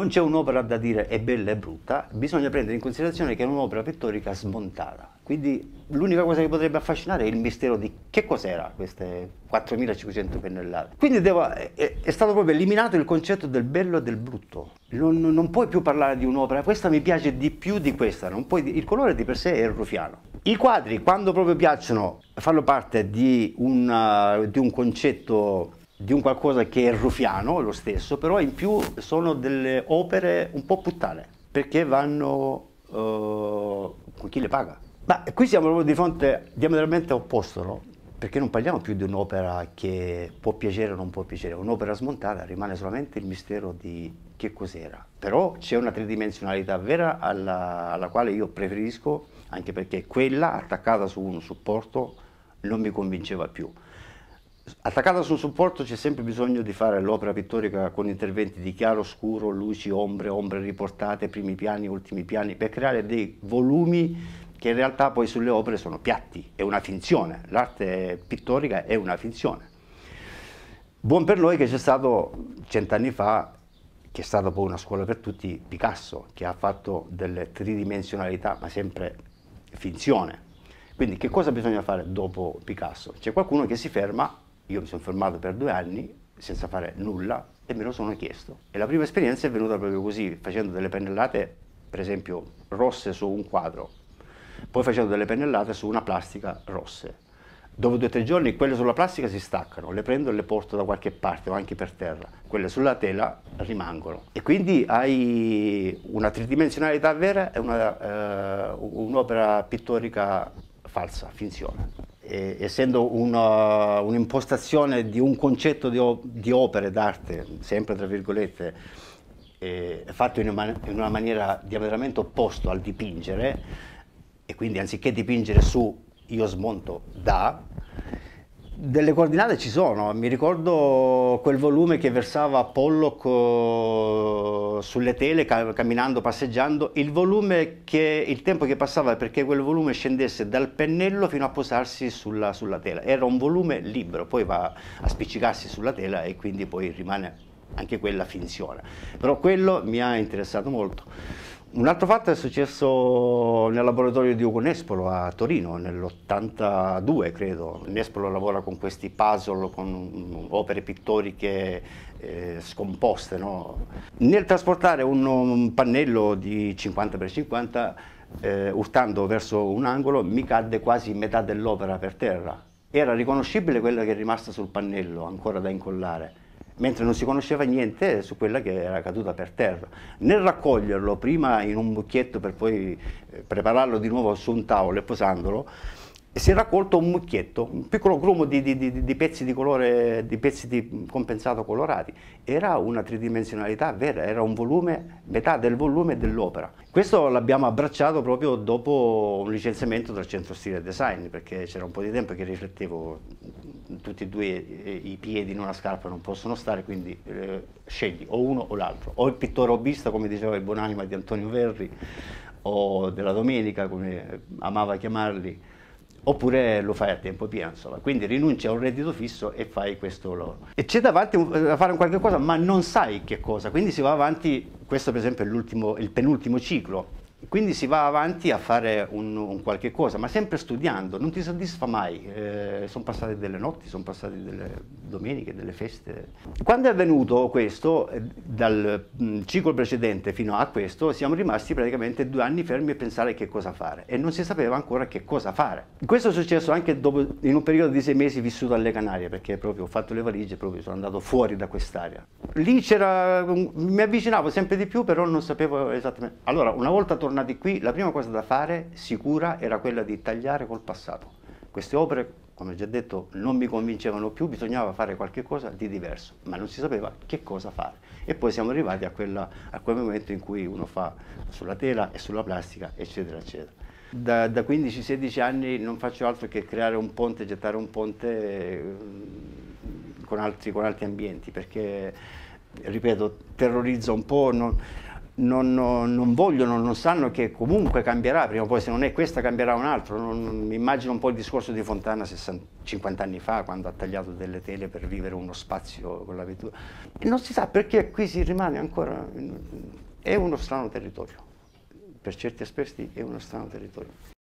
non c'è un'opera da dire è bella e brutta, bisogna prendere in considerazione che è un'opera pittorica smontata. Quindi l'unica cosa che potrebbe affascinare è il mistero di che cos'era queste 4500 pennellate. Quindi devo, è, è, stato proprio eliminato il concetto del bello e del brutto. Non, non puoi più parlare di un'opera, questa mi piace di più di questa, puoi, il colore di per sé è il rufiano. I quadri, quando proprio piacciono, fanno parte di, una, eh, di un concetto di un qualcosa che è rufiano, lo stesso, però in più sono delle opere un po' puttane, perché vanno uh, con chi le paga. Ma qui siamo proprio di fronte diametralmente opposto, no? Perché non parliamo più di un'opera che può piacere o non può piacere, un'opera smontata rimane solamente il mistero di che cos'era. Però c'è una tridimensionalità vera alla, alla quale io preferisco, anche perché quella attaccata su un supporto non mi convinceva più attaccata sul supporto c'è sempre bisogno di fare l'opera pittorica con interventi di chiaro, scuro, luci, ombre, ombre riportate, primi piani, ultimi piani, per creare dei volumi che in realtà poi sulle opere sono piatti, è una finzione, l'arte pittorica è una finzione. Buon per noi che c'è stato cent'anni fa, che è stata poi una scuola per tutti, Picasso, che ha fatto delle tridimensionalità, ma sempre finzione. Quindi che cosa bisogna fare dopo Picasso? C'è qualcuno che si ferma io mi sono fermato per due anni senza fare nulla e me lo sono chiesto. E la prima esperienza è venuta proprio così, facendo delle pennellate, per esempio, rosse su un quadro, poi facendo delle pennellate su una plastica rosse. Dopo due o tre giorni quelle sulla plastica si staccano, le prendo e le porto da qualche parte o anche per terra, quelle sulla tela rimangono. E quindi hai una tridimensionalità vera e eh, un'opera eh, un pittorica falsa, finzione eh, essendo un'impostazione un di un concetto di, di opere d'arte, sempre tra virgolette, eh, fatto in una, in una maniera diametralmente opposta al dipingere, e quindi anziché dipingere su io smonto da, delle coordinate ci sono, mi ricordo quel volume che versava Pollock eh, sulle tele camminando, passeggiando, il volume che, il tempo che passava perché quel volume scendesse dal pennello fino a posarsi sulla, sulla tela, era un volume libero, poi va a spiccicarsi sulla tela e quindi poi rimane anche quella finzione, però quello mi ha interessato molto. Un altro fatto è successo nel laboratorio di Ugo Nespolo a Torino nell'82 credo. Nespolo lavora con questi puzzle, con opere pittoriche eh, scomposte. No? Nel trasportare un, un, pannello di 50x50 eh, urtando verso un angolo mi cadde quasi metà dell'opera per terra. Era riconoscibile quella che è rimasta sul pannello ancora da incollare mentre non si conosceva niente su quella che era caduta per terra. Nel raccoglierlo prima in un mucchietto per poi eh, prepararlo di nuovo su un tavolo e posandolo, si è raccolto un mucchietto, un piccolo grumo di, di, di, di, pezzi di colore, di pezzi di compensato colorati. Era una tridimensionalità vera, era un volume, metà del volume dell'opera. Questo l'abbiamo abbracciato proprio dopo un licenziamento dal centro stile design, perché c'era un po' di tempo che riflettevo tutti e due eh, i piedi in una scarpa non possono stare, quindi eh, scegli o uno o l'altro. O il pittore hobbista, come diceva il Buonanima di Antonio Verri, o della Domenica, come amava chiamarli, oppure lo fai a tempo pieno, insomma. Quindi rinunci a un reddito fisso e fai questo loro. E c'è davanti eh, a fare un qualche cosa, ma non sai che cosa, quindi si va avanti, questo per esempio è il penultimo ciclo, quindi si va avanti a fare un, un qualche cosa, ma sempre studiando, non ti soddisfa mai. Eh, sono passate delle notti, sono passate delle domeniche, delle feste. Quando è avvenuto questo, eh, dal mm, ciclo precedente fino a questo, siamo rimasti praticamente due anni fermi a pensare che cosa fare e non si sapeva ancora che cosa fare. Questo è successo anche dopo, in un periodo di sei mesi vissuto alle Canarie, perché proprio ho fatto le valigie, proprio sono andato fuori da quest'area. Lì c'era, mi avvicinavo sempre di più, però non sapevo esattamente. Allora, una volta tornato tornati qui, la prima cosa da fare, sicura, era quella di tagliare col passato. Queste opere, come ho già detto, non mi convincevano più, bisognava fare qualcosa di diverso, ma non si sapeva che cosa fare. E poi siamo arrivati a, quella, a quel momento in cui uno fa sulla tela e sulla plastica, eccetera, eccetera. Da, da 15-16 anni non faccio altro che creare un ponte, gettare un ponte eh, con altri, con altri ambienti, perché, ripeto, terrorizza un po'. Non, non, non, non, vogliono, non sanno che comunque cambierà, prima o poi se non è questa cambierà un altro. Non, immagino un po' il discorso di Fontana 60, 50 anni fa quando ha tagliato delle tele per vivere uno spazio con la vettura. E non si sa perché qui si rimane ancora, è uno strano territorio, per certi aspetti è uno strano territorio.